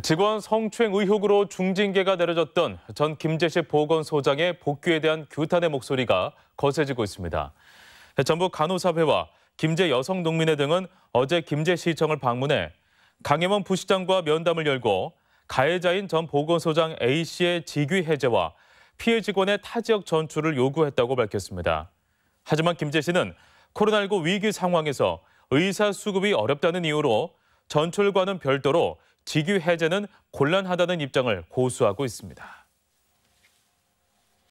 직원 성추행 의혹으로 중징계가 내려졌던 전 김재식 보건소장의 복귀에 대한 규탄의 목소리가 거세지고 있습니다. 전북 간호사회와 김제 여성농민회 등은 어제 김제시청을 방문해 강혜원 부시장과 면담을 열고 가해자인 전 보건소장 A씨의 직위 해제와 피해 직원의 타 지역 전출을 요구했다고 밝혔습니다. 하지만 김제 씨는 코로나19 위기 상황에서 의사 수급이 어렵다는 이유로 전출과는 별도로 직위 해제는 곤란하다는 입장을 고수하고 있습니다.